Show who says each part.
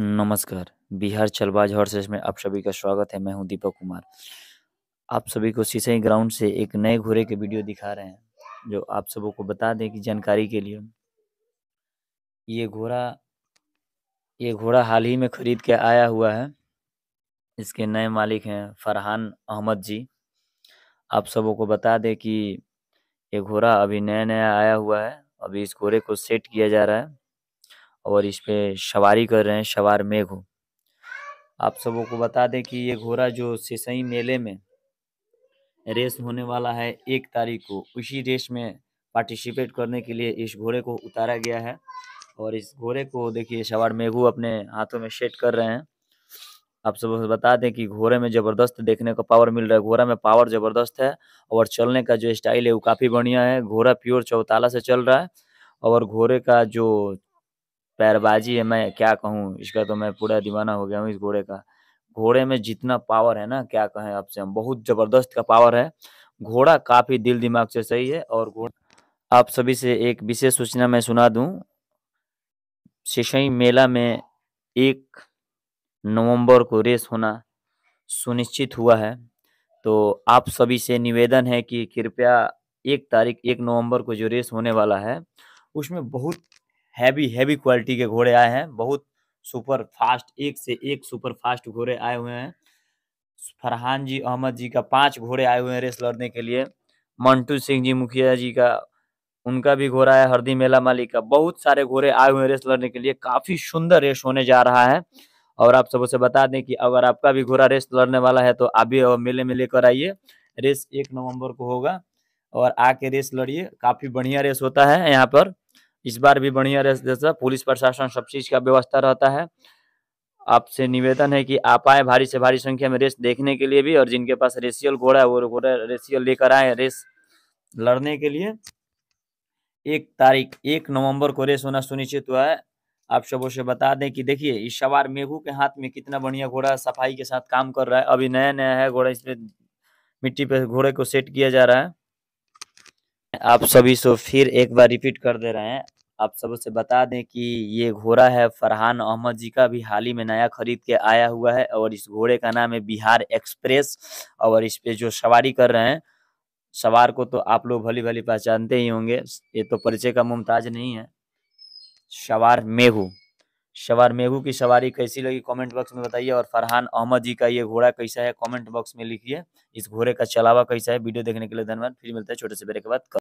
Speaker 1: नमस्कार, बिहार चलबाज हॉर्सेस में आप सभी का स्वागत है। मैं हूं दीपक कुमार। आप सभी को सिसई ग्राउंड से एक नए घोड़े के वीडियो दिखा रहे हैं जो आप सबों को बता दें कि जानकारी के लिए ये घोड़ा ये घोड़ा हाल ही में खरीद के आया हुआ है। इसके नए मालिक हैं फरहान अहमद जी। आप सबों को बता दें कि ये घोड़ा अभी नया-नया आया हुआ है। अभी इस घोड़े को सेट किया जा रहा है। और इस पे सवारी कर रहे हैं सवार मेघ आप सबों को बता दें कि ये घोड़ा जो सिसई मेले में रेस होने वाला है एक तारीख को उसी रेस में पार्टिसिपेट करने के लिए इस घोड़े को उतारा गया है और इस घोड़े को देखिए सवार मेघू अपने हाथों में सेट कर रहे हैं आप सब बता दें कि घोड़े में ज़बरदस्त देखने को पावर मिल रहा है घोड़ा में पावर ज़बरदस्त है और चलने का जो स्टाइल है वो काफ़ी बढ़िया है घोड़ा प्योर चौताला से चल रहा है और घोड़े का जो पैरबाजी है मैं क्या कहूँ इसका तो मैं पूरा दीवाना हो गया हूँ इस घोड़े का। घोड़े में जितना पावर है ना क्या कहें आपसे हम बहुत ज़बरदस्त का पावर है। घोड़ा काफ़ी दिल-दिमाग से सही है और घोड़ा आप सभी से एक विशेष सूचना मैं सुना दू शीशई मेला में एक नवंबर को रेस होना सुनिश्चित हुआ है। तो आप सभी से निवेदन है कि कृपया एक तारीख एक नवंबर को जो रेस होने वाला है उसमें बहुत हैवी हैवी क्वालिटी के घोड़े आए हैं बहुत सुपर फास्ट एक से एक सुपर फास्ट घोड़े आए हुए हैं फरहान जी अहमद जी का पांच घोड़े आए हुए हैं रेस लड़ने के लिए मंटू सिंह जी मुखिया जी का उनका भी घोड़ा है हरदी मेला मालिक का बहुत सारे घोड़े आए हुए हैं रेस लड़ने के लिए काफी सुंदर रेस होने जा रहा है और आप सबसे बता दें कि अगर आपका भी घोड़ा रेस लड़ने वाला है तो अभी मेले में लेकर आइए रेस एक नवम्बर को होगा और आके रेस लड़िए काफी बढ़िया रेस होता है यहाँ पर इस बार भी बढ़िया जैसा पुलिस प्रशासन सब चीज का व्यवस्था रहता है आपसे निवेदन है कि आप आए भारी से भारी संख्या में रेस देखने के लिए भी और जिनके पास रेसियल घोड़ा है वो घोड़ा रेसियल लेकर आए रेस लड़ने के लिए एक तारीख एक नवंबर को रेस होना सुनिश्चित हुआ है आप सबों से बता दें कि देखिए इस सवार मेघू के हाथ में कितना बढ़िया घोड़ा सफाई के साथ काम कर रहा है अभी नया नया है घोड़ा इसमें मिट्टी पे घोड़े को सेट किया जा रहा है आप सभी सो फिर एक बार रिपीट कर दे रहे हैं आप सबसे बता दें कि ये घोड़ा है फरहान अहमद जी का भी हाल ही में नया खरीद के आया हुआ है और इस घोड़े का नाम है बिहार एक्सप्रेस और इस पे जो सवारी कर रहे हैं सवार को तो आप लोग भली भली पहचानते ही होंगे ये तो परिचय का मुमताज नहीं है सवार मेहू सवार मेहू की सवारी कैसी लगी कमेंट बॉक्स में बताइए और फरहान अहमद जी का ये घोड़ा कैसा है कमेंट बॉक्स में लिखिए इस घोड़े का चलावा कैसा है वीडियो देखने के लिए धन्यवाद फिर मिलता है छोटे से ब्रेक के बाद